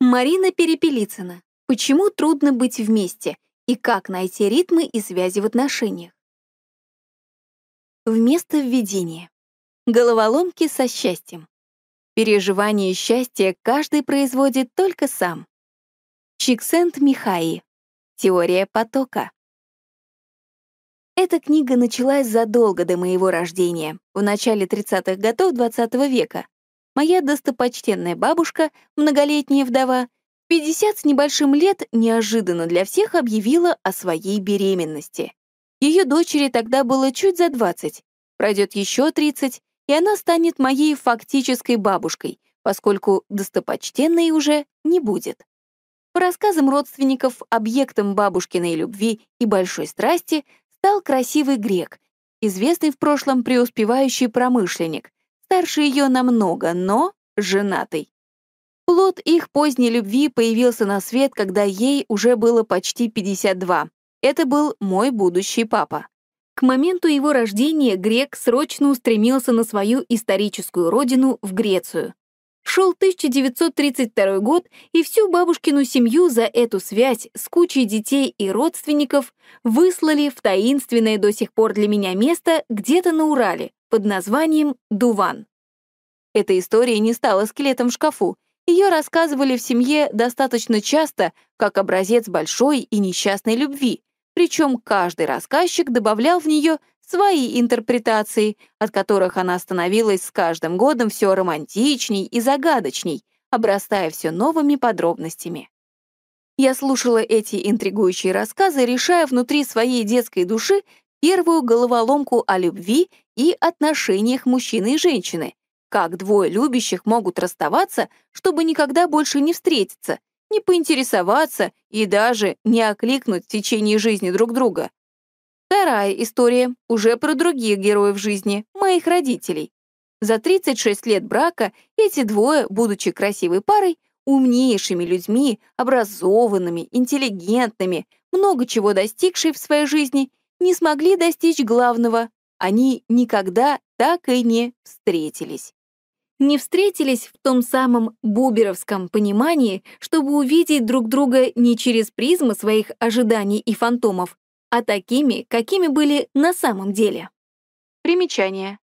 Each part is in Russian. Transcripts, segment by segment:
Марина Перепелицына. Почему трудно быть вместе и как найти ритмы и связи в отношениях? Вместо введения. Головоломки со счастьем. Переживание счастья каждый производит только сам. Чиксент Михаи. Теория потока. Эта книга началась задолго до моего рождения, в начале 30-х годов XX -го века, моя достопочтенная бабушка, многолетняя вдова, 50 с небольшим лет неожиданно для всех объявила о своей беременности. Ее дочери тогда было чуть за 20, пройдет еще 30, и она станет моей фактической бабушкой, поскольку достопочтенной уже не будет. По рассказам родственников, объектом бабушкиной любви и большой страсти стал красивый грек, известный в прошлом преуспевающий промышленник, старше ее намного, но женатый. Плод их поздней любви появился на свет, когда ей уже было почти 52. Это был мой будущий папа. К моменту его рождения грек срочно устремился на свою историческую родину в Грецию. Шел 1932 год, и всю бабушкину семью за эту связь с кучей детей и родственников выслали в таинственное до сих пор для меня место где-то на Урале, под названием «Дуван». Эта история не стала скелетом в шкафу, ее рассказывали в семье достаточно часто как образец большой и несчастной любви, причем каждый рассказчик добавлял в нее свои интерпретации, от которых она становилась с каждым годом все романтичней и загадочней, обрастая все новыми подробностями. Я слушала эти интригующие рассказы, решая внутри своей детской души первую головоломку о любви и отношениях мужчины и женщины. Как двое любящих могут расставаться, чтобы никогда больше не встретиться, не поинтересоваться и даже не окликнуть в течение жизни друг друга. Вторая история уже про других героев жизни, моих родителей. За 36 лет брака эти двое, будучи красивой парой, умнейшими людьми, образованными, интеллигентными, много чего достигшие в своей жизни, не смогли достичь главного они никогда так и не встретились. Не встретились в том самом буберовском понимании, чтобы увидеть друг друга не через призму своих ожиданий и фантомов, а такими, какими были на самом деле. Примечание.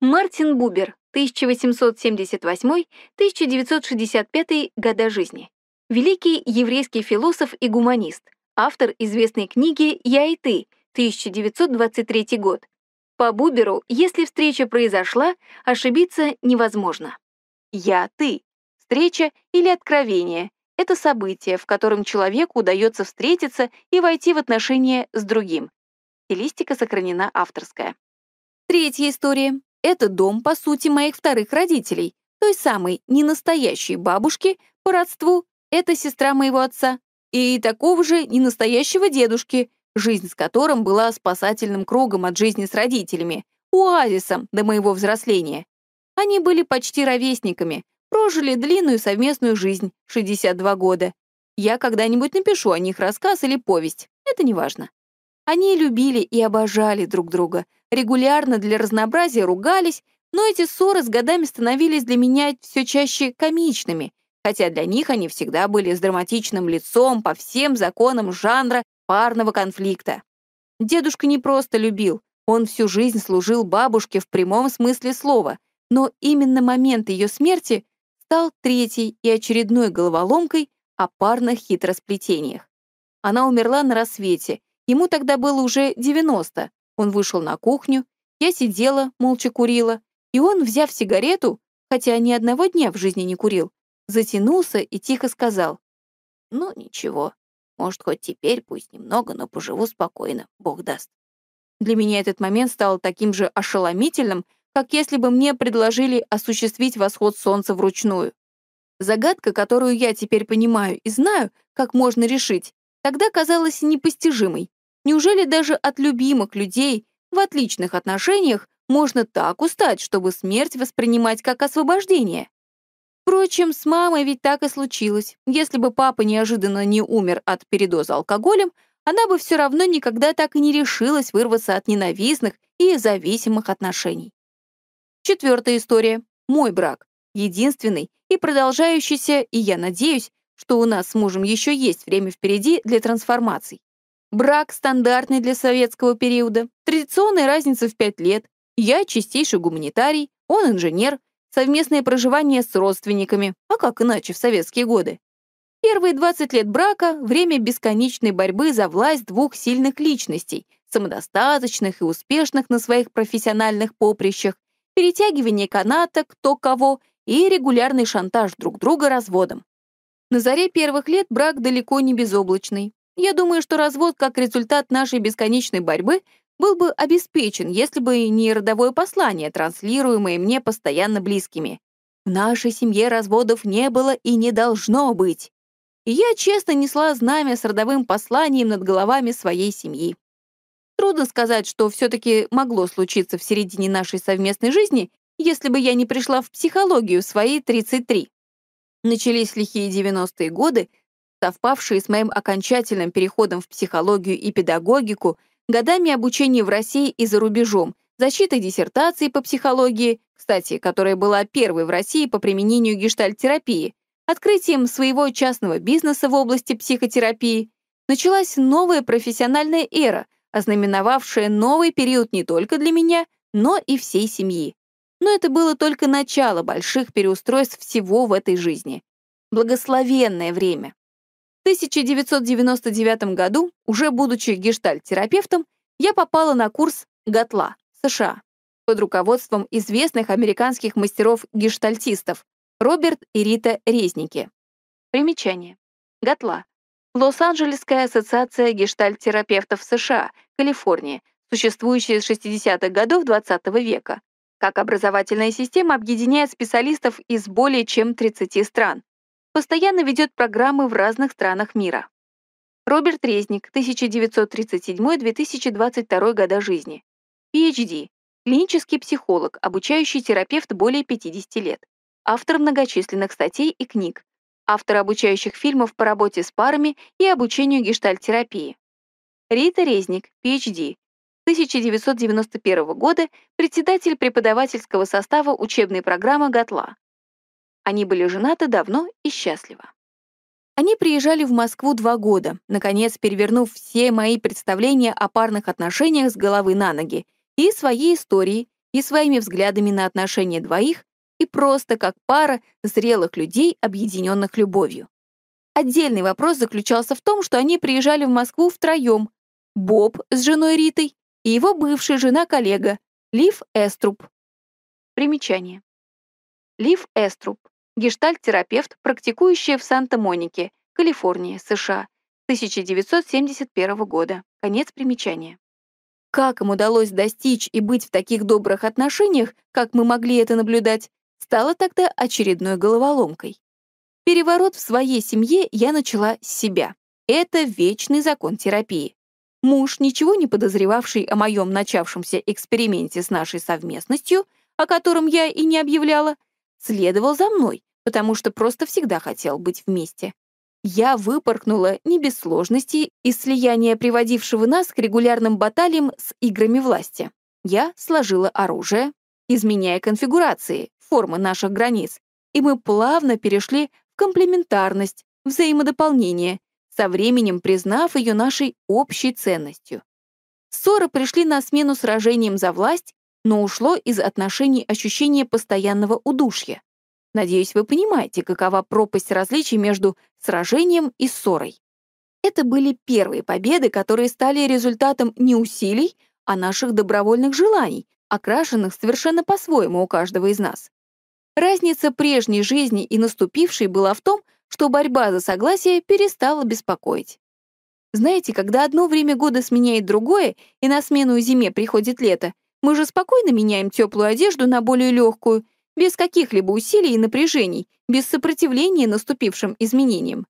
Мартин Бубер, 1878-1965 года жизни. Великий еврейский философ и гуманист, автор известной книги «Я и ты», 1923 год, по Буберу, если встреча произошла, ошибиться невозможно. «Я — ты». Встреча или откровение — это событие, в котором человеку удается встретиться и войти в отношения с другим. Стилистика сохранена авторская. Третья история. Это дом, по сути, моих вторых родителей, той самой ненастоящей бабушки по родству, это сестра моего отца, и такого же ненастоящего дедушки — жизнь с которым была спасательным кругом от жизни с родителями, оазисом до моего взросления. Они были почти ровесниками, прожили длинную совместную жизнь, 62 года. Я когда-нибудь напишу о них рассказ или повесть, это не важно. Они любили и обожали друг друга, регулярно для разнообразия ругались, но эти ссоры с годами становились для меня все чаще комичными, хотя для них они всегда были с драматичным лицом по всем законам жанра парного конфликта. Дедушка не просто любил, он всю жизнь служил бабушке в прямом смысле слова, но именно момент ее смерти стал третьей и очередной головоломкой о парных хитросплетениях. Она умерла на рассвете, ему тогда было уже 90. Он вышел на кухню, я сидела, молча курила, и он, взяв сигарету, хотя ни одного дня в жизни не курил, затянулся и тихо сказал, «Ну, ничего, может, хоть теперь, пусть немного, но поживу спокойно, бог даст. Для меня этот момент стал таким же ошеломительным, как если бы мне предложили осуществить восход солнца вручную. Загадка, которую я теперь понимаю и знаю, как можно решить, тогда казалась непостижимой. Неужели даже от любимых людей в отличных отношениях можно так устать, чтобы смерть воспринимать как освобождение? Впрочем, с мамой ведь так и случилось. Если бы папа неожиданно не умер от передоза алкоголем, она бы все равно никогда так и не решилась вырваться от ненавистных и зависимых отношений. Четвертая история. Мой брак. Единственный и продолжающийся, и я надеюсь, что у нас с мужем еще есть время впереди для трансформаций. Брак стандартный для советского периода, традиционная разница в пять лет. Я чистейший гуманитарий, он инженер, совместное проживание с родственниками, а как иначе в советские годы? Первые 20 лет брака — время бесконечной борьбы за власть двух сильных личностей, самодостаточных и успешных на своих профессиональных поприщах, перетягивание каната кто кого и регулярный шантаж друг друга разводом. На заре первых лет брак далеко не безоблачный. Я думаю, что развод, как результат нашей бесконечной борьбы, был бы обеспечен, если бы не родовое послание, транслируемое мне постоянно близкими. В нашей семье разводов не было и не должно быть. И я честно несла знамя с родовым посланием над головами своей семьи. Трудно сказать, что все-таки могло случиться в середине нашей совместной жизни, если бы я не пришла в психологию в свои 33. Начались лихие 90-е годы, совпавшие с моим окончательным переходом в психологию и педагогику — годами обучения в России и за рубежом, защита диссертации по психологии, кстати, которая была первой в России по применению гештальтерапии, открытием своего частного бизнеса в области психотерапии, началась новая профессиональная эра, ознаменовавшая новый период не только для меня, но и всей семьи. Но это было только начало больших переустройств всего в этой жизни. Благословенное время. 1999 году, уже будучи гештальт-терапевтом, я попала на курс Готла США, под руководством известных американских мастеров-гештальтистов Роберт и Рита Резники. Примечание. Готла Лос-Анджелесская ассоциация гештальт-терапевтов США, Калифорния, существующая с 60-х годов XX -го века. Как образовательная система объединяет специалистов из более чем 30 стран, постоянно ведет программы в разных странах мира. Роберт Резник, 1937-2022 года жизни. PhD, клинический психолог, обучающий терапевт более 50 лет, автор многочисленных статей и книг, автор обучающих фильмов по работе с парами и обучению гештальтерапии. Рита Резник, PhD, 1991 года, председатель преподавательского состава учебной программы ГАТЛА, они были женаты давно и счастливо. Они приезжали в Москву два года, наконец перевернув все мои представления о парных отношениях с головы на ноги, и своей историей, и своими взглядами на отношения двоих, и просто как пара зрелых людей, объединенных любовью. Отдельный вопрос заключался в том, что они приезжали в Москву втроем. Боб с женой Ритой и его бывшая жена-коллега, Лив Эструп. Примечание. Лив Эструп, гештальт-терапевт, практикующая в Санта-Монике, Калифорния, США, 1971 года. Конец примечания. Как им удалось достичь и быть в таких добрых отношениях, как мы могли это наблюдать, стало тогда очередной головоломкой. Переворот в своей семье я начала с себя. Это вечный закон терапии. Муж, ничего не подозревавший о моем начавшемся эксперименте с нашей совместностью, о котором я и не объявляла, следовал за мной, потому что просто всегда хотел быть вместе. Я выпорхнула не без сложностей из слияния, приводившего нас к регулярным баталиям с играми власти. Я сложила оружие, изменяя конфигурации, формы наших границ, и мы плавно перешли в комплементарность, взаимодополнение, со временем признав ее нашей общей ценностью. Ссоры пришли на смену сражениям за власть но ушло из отношений ощущение постоянного удушья. Надеюсь, вы понимаете, какова пропасть различий между сражением и ссорой. Это были первые победы, которые стали результатом не усилий, а наших добровольных желаний, окрашенных совершенно по-своему у каждого из нас. Разница прежней жизни и наступившей была в том, что борьба за согласие перестала беспокоить. Знаете, когда одно время года сменяет другое, и на смену зиме приходит лето, мы же спокойно меняем теплую одежду на более легкую, без каких-либо усилий и напряжений, без сопротивления наступившим изменениям.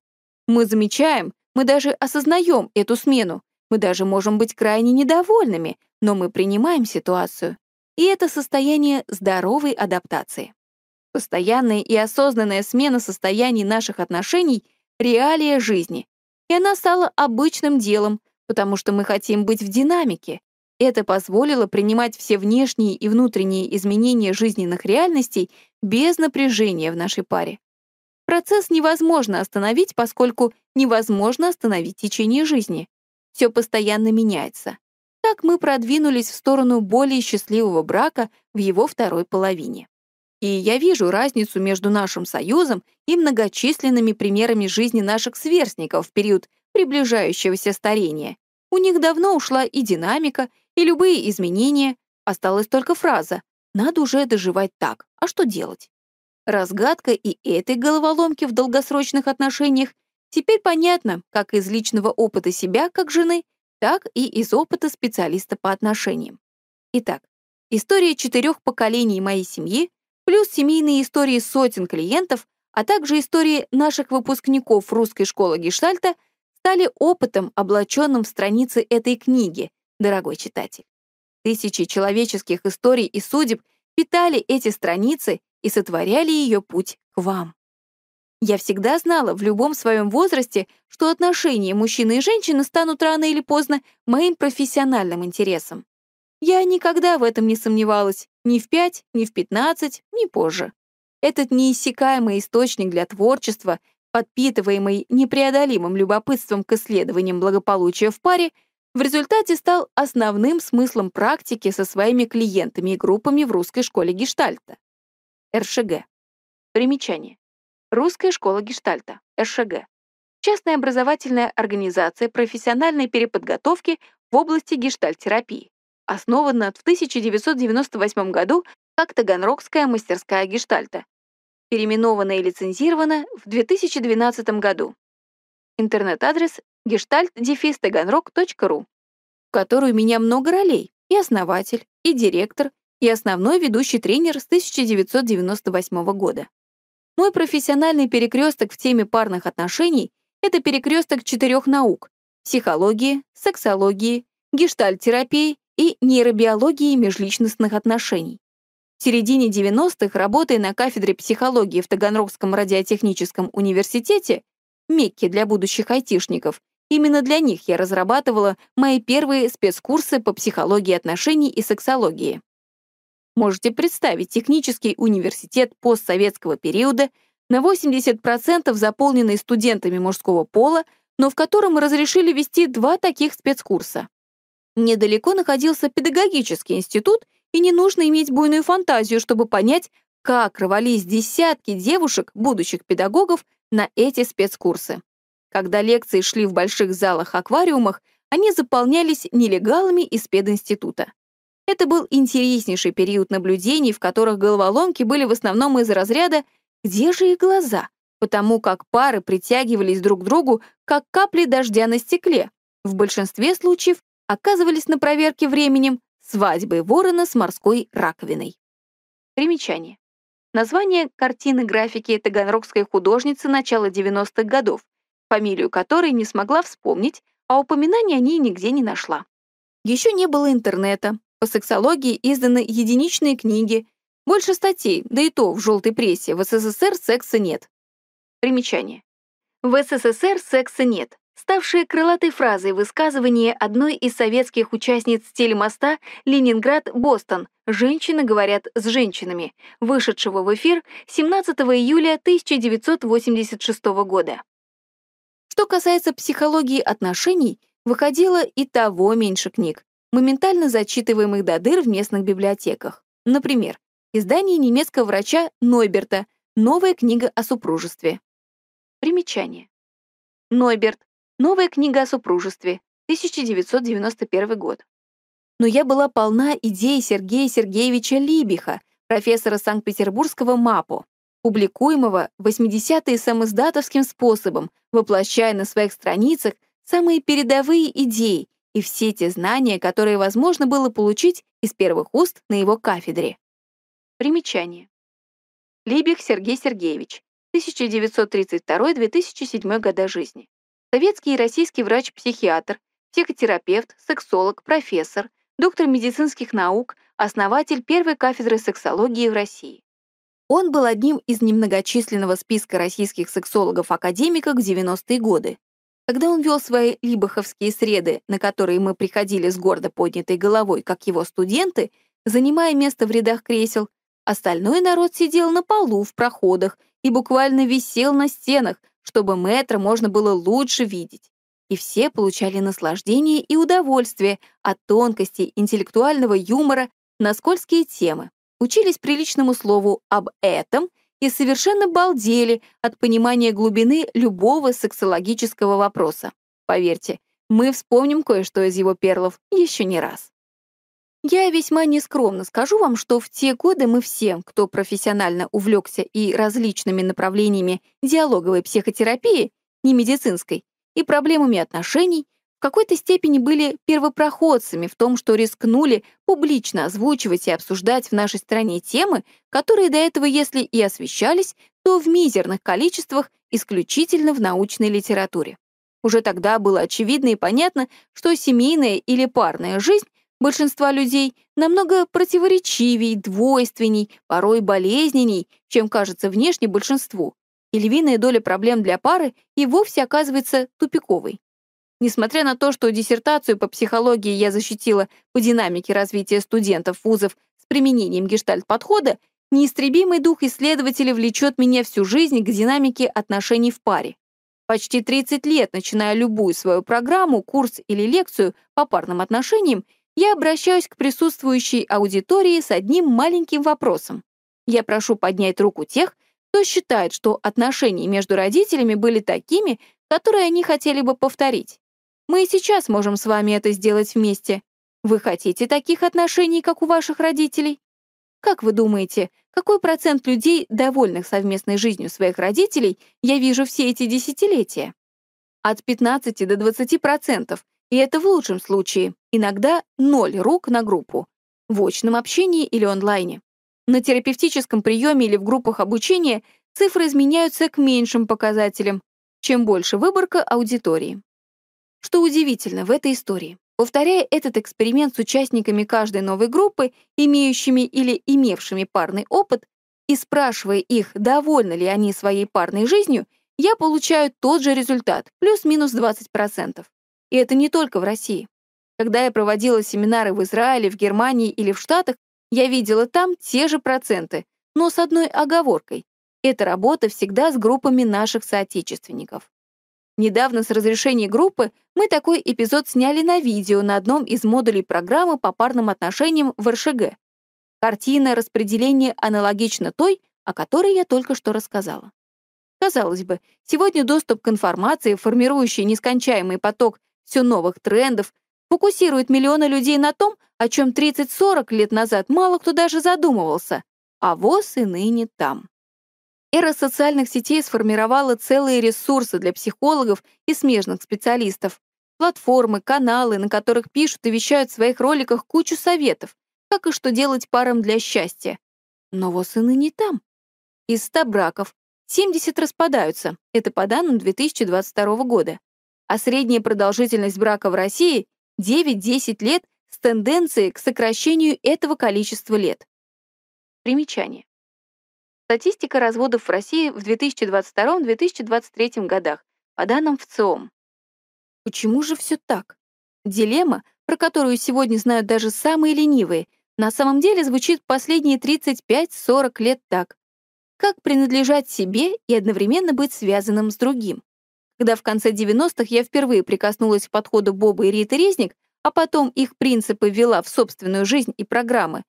Мы замечаем, мы даже осознаем эту смену, мы даже можем быть крайне недовольными, но мы принимаем ситуацию. И это состояние здоровой адаптации. Постоянная и осознанная смена состояний наших отношений — реалия жизни. И она стала обычным делом, потому что мы хотим быть в динамике, это позволило принимать все внешние и внутренние изменения жизненных реальностей без напряжения в нашей паре. Процесс невозможно остановить, поскольку невозможно остановить течение жизни. Все постоянно меняется. Так мы продвинулись в сторону более счастливого брака в его второй половине. И я вижу разницу между нашим союзом и многочисленными примерами жизни наших сверстников в период приближающегося старения. У них давно ушла и динамика, и любые изменения. Осталась только фраза «надо уже доживать так, а что делать?». Разгадка и этой головоломки в долгосрочных отношениях теперь понятна как из личного опыта себя как жены, так и из опыта специалиста по отношениям. Итак, история четырех поколений моей семьи плюс семейные истории сотен клиентов, а также истории наших выпускников русской школы Гештальта стали опытом, облаченным в страницы этой книги, дорогой читатель. Тысячи человеческих историй и судеб питали эти страницы и сотворяли ее путь к вам. Я всегда знала в любом своем возрасте, что отношения мужчины и женщины станут рано или поздно моим профессиональным интересом. Я никогда в этом не сомневалась, ни в 5, ни в 15, ни позже. Этот неиссякаемый источник для творчества, подпитываемый непреодолимым любопытством к исследованиям благополучия в паре — в результате стал основным смыслом практики со своими клиентами и группами в русской школе гештальта. РШГ. Примечание. Русская школа гештальта, РШГ. Частная образовательная организация профессиональной переподготовки в области гештальтерапии. Основана в 1998 году как Таганрогская мастерская гештальта. Переименована и лицензирована в 2012 году. Интернет-адрес гештальт дефис в которой у меня много ролей, и основатель, и директор, и основной ведущий тренер с 1998 года. Мой профессиональный перекресток в теме парных отношений — это перекресток четырех наук — психологии, сексологии, гештальт-терапии и нейробиологии межличностных отношений. В середине 90-х, работая на кафедре психологии в Таганрогском радиотехническом университете, Мекке для будущих айтишников, Именно для них я разрабатывала мои первые спецкурсы по психологии отношений и сексологии. Можете представить технический университет постсоветского периода на 80% заполненный студентами мужского пола, но в котором мы разрешили вести два таких спецкурса. Недалеко находился педагогический институт, и не нужно иметь буйную фантазию, чтобы понять, как рвались десятки девушек, будущих педагогов, на эти спецкурсы. Когда лекции шли в больших залах-аквариумах, они заполнялись нелегалами из пединститута. Это был интереснейший период наблюдений, в которых головоломки были в основном из разряда «Где же их глаза?», потому как пары притягивались друг к другу, как капли дождя на стекле. В большинстве случаев оказывались на проверке временем свадьбы ворона с морской раковиной. Примечание. Название картины графики таганрогской художницы начала 90-х годов фамилию которой не смогла вспомнить, а упоминаний о ней нигде не нашла. Еще не было интернета, по сексологии изданы единичные книги, больше статей, да и то в желтой прессе, в СССР секса нет. Примечание. В СССР секса нет, Ставшая крылатой фразой высказывание одной из советских участниц телемоста «Ленинград-Бостон» «Женщины говорят с женщинами», вышедшего в эфир 17 июля 1986 года. Что касается психологии отношений, выходило и того меньше книг. Моментально зачитываемых их до дыр в местных библиотеках. Например, издание немецкого врача Нойберта «Новая книга о супружестве». Примечание. Нойберт. Новая книга о супружестве. 1991 год. Но я была полна идей Сергея Сергеевича Либиха, профессора Санкт-Петербургского МАПО публикуемого в 80-е самоздатовским способом, воплощая на своих страницах самые передовые идеи и все те знания, которые возможно было получить из первых уст на его кафедре. Примечание. Либих Сергей Сергеевич, 1932-2007 года жизни. Советский и российский врач-психиатр, психотерапевт, сексолог, профессор, доктор медицинских наук, основатель первой кафедры сексологии в России. Он был одним из немногочисленного списка российских сексологов-академиков 90-е годы. Когда он вел свои либаховские среды, на которые мы приходили с гордо поднятой головой, как его студенты, занимая место в рядах кресел, остальной народ сидел на полу в проходах и буквально висел на стенах, чтобы мэтра можно было лучше видеть. И все получали наслаждение и удовольствие от тонкости интеллектуального юмора на скользкие темы учились приличному слову об этом и совершенно балдели от понимания глубины любого сексологического вопроса. Поверьте, мы вспомним кое-что из его перлов еще не раз. Я весьма нескромно скажу вам, что в те годы мы все, кто профессионально увлекся и различными направлениями диалоговой психотерапии, не медицинской, и проблемами отношений, какой-то степени были первопроходцами в том, что рискнули публично озвучивать и обсуждать в нашей стране темы, которые до этого, если и освещались, то в мизерных количествах исключительно в научной литературе. Уже тогда было очевидно и понятно, что семейная или парная жизнь большинства людей намного противоречивей, двойственней, порой болезненней, чем кажется внешне большинству, и львиная доля проблем для пары и вовсе оказывается тупиковой. Несмотря на то, что диссертацию по психологии я защитила по динамике развития студентов вузов с применением гештальт-подхода, неистребимый дух исследователя влечет меня всю жизнь к динамике отношений в паре. Почти 30 лет, начиная любую свою программу, курс или лекцию по парным отношениям, я обращаюсь к присутствующей аудитории с одним маленьким вопросом. Я прошу поднять руку тех, кто считает, что отношения между родителями были такими, которые они хотели бы повторить. Мы и сейчас можем с вами это сделать вместе. Вы хотите таких отношений, как у ваших родителей? Как вы думаете, какой процент людей, довольных совместной жизнью своих родителей, я вижу все эти десятилетия? От 15 до 20%, и это в лучшем случае, иногда ноль рук на группу, в очном общении или онлайне. На терапевтическом приеме или в группах обучения цифры изменяются к меньшим показателям, чем больше выборка аудитории. Что удивительно в этой истории, повторяя этот эксперимент с участниками каждой новой группы, имеющими или имевшими парный опыт, и спрашивая их, довольны ли они своей парной жизнью, я получаю тот же результат, плюс-минус 20%. И это не только в России. Когда я проводила семинары в Израиле, в Германии или в Штатах, я видела там те же проценты, но с одной оговоркой. Эта работа всегда с группами наших соотечественников. Недавно с разрешения группы мы такой эпизод сняли на видео на одном из модулей программы по парным отношениям в РШГ. Картина распределения аналогична той, о которой я только что рассказала. Казалось бы, сегодня доступ к информации, формирующий нескончаемый поток все новых трендов, фокусирует миллионы людей на том, о чем 30-40 лет назад мало кто даже задумывался, а ВОЗ и ныне там. Эра социальных сетей сформировала целые ресурсы для психологов и смежных специалистов. Платформы, каналы, на которых пишут и вещают в своих роликах кучу советов, как и что делать парам для счастья. Но вот сыны не там. Из 100 браков 70 распадаются, это по данным 2022 года. А средняя продолжительность брака в России — 9-10 лет с тенденцией к сокращению этого количества лет. Примечание. Статистика разводов в России в 2022-2023 годах, по данным ВЦИОМ. Почему же все так? Дилемма, про которую сегодня знают даже самые ленивые, на самом деле звучит последние 35-40 лет так. Как принадлежать себе и одновременно быть связанным с другим? Когда в конце 90-х я впервые прикоснулась к подходу Боба и Риты Резник, а потом их принципы ввела в собственную жизнь и программы,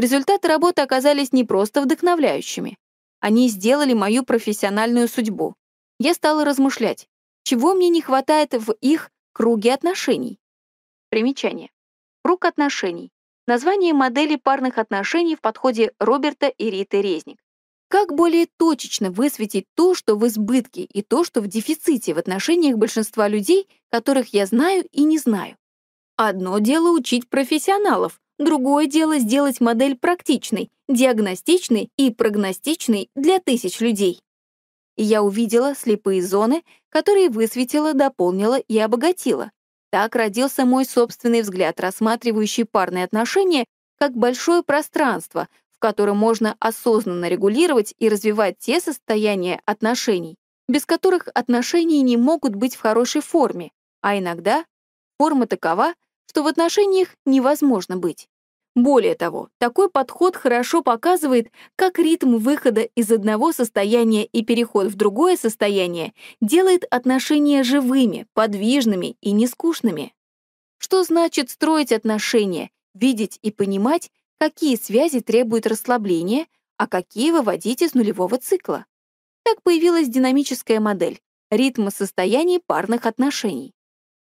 результаты работы оказались не просто вдохновляющими. Они сделали мою профессиональную судьбу. Я стала размышлять, чего мне не хватает в их круге отношений. Примечание. Круг отношений. Название модели парных отношений в подходе Роберта и Риты Резник. Как более точечно высветить то, что в избытке, и то, что в дефиците в отношениях большинства людей, которых я знаю и не знаю? Одно дело учить профессионалов, другое дело сделать модель практичной диагностичный и прогностичный для тысяч людей. Я увидела слепые зоны, которые высветила, дополнила и обогатила. Так родился мой собственный взгляд, рассматривающий парные отношения как большое пространство, в котором можно осознанно регулировать и развивать те состояния отношений, без которых отношения не могут быть в хорошей форме, а иногда форма такова, что в отношениях невозможно быть. Более того, такой подход хорошо показывает, как ритм выхода из одного состояния и переход в другое состояние делает отношения живыми, подвижными и нескучными. Что значит строить отношения, видеть и понимать, какие связи требуют расслабления, а какие выводить из нулевого цикла? Так появилась динамическая модель — ритма состояний парных отношений.